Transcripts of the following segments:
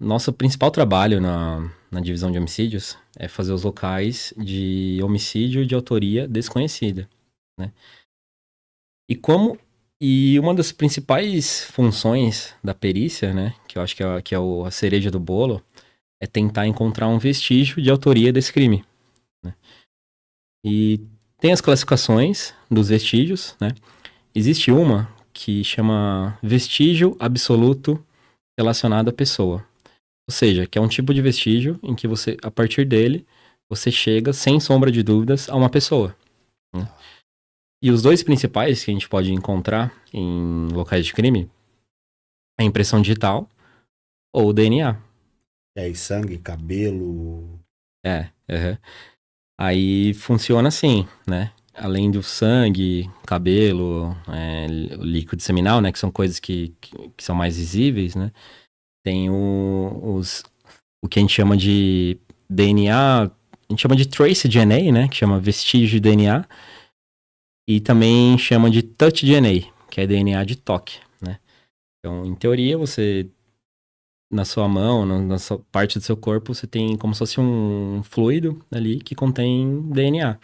Nosso principal trabalho na, na divisão de homicídios é fazer os locais de homicídio de autoria desconhecida, né? E como e uma das principais funções da perícia, né, que eu acho que é, que é o, a cereja do bolo, é tentar encontrar um vestígio de autoria desse crime. Né? E tem as classificações dos vestígios, né? Existe uma que chama vestígio absoluto relacionado à pessoa, ou seja, que é um tipo de vestígio em que você, a partir dele, você chega, sem sombra de dúvidas, a uma pessoa. Né? E os dois principais que a gente pode encontrar em locais de crime é a impressão digital ou o DNA. É, e sangue, cabelo. É, uhum. aí funciona assim, né? Além do sangue, cabelo, é, líquido seminal, né? Que são coisas que, que, que são mais visíveis, né? Tem o, os, o que a gente chama de DNA, a gente chama de trace DNA, né? Que chama vestígio de DNA. E também chama de touch DNA, que é DNA de toque, né? Então, em teoria, você na sua mão, na, na sua parte do seu corpo, você tem como se fosse um fluido ali que contém DNA.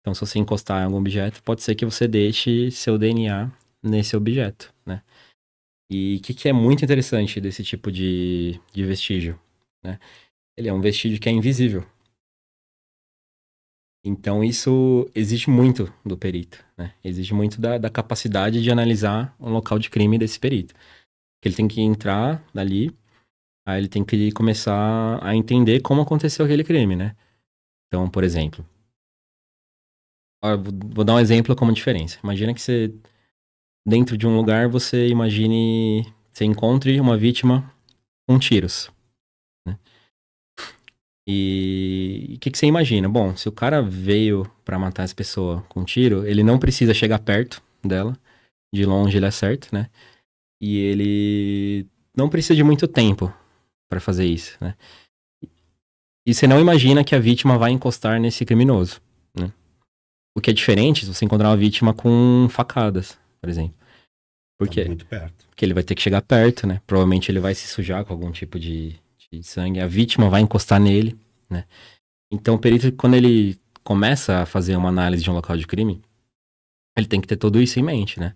Então, se você encostar em algum objeto, pode ser que você deixe seu DNA nesse objeto, né? E o que, que, é muito interessante desse tipo de, de vestígio? Né? Ele é um vestígio que é invisível. Então isso exige muito do perito, né? Exige muito da, da, capacidade de analisar um local de crime desse perito. Ele tem que entrar dali, aí ele tem que começar a entender como aconteceu aquele crime, né? Então, por exemplo, vou dar um exemplo como diferença. Imagina que você dentro de um lugar, você imagine, você encontre uma vítima com tiros. Né? E o que, que, você imagina? Bom, se o cara veio para matar essa pessoa com tiro, ele não precisa chegar perto dela. De longe ele acerta, é né? E ele não precisa de muito tempo para fazer isso, né? E você não imagina que a vítima vai encostar nesse criminoso, né? O que é diferente é se você encontrar uma vítima com facadas, por exemplo. Porque, tá muito perto. porque ele vai ter que chegar perto, né? Provavelmente ele vai se sujar com algum tipo de, de sangue. A vítima vai encostar nele, né? Então o perito, quando ele começa a fazer uma análise de um local de crime, ele tem que ter tudo isso em mente, né?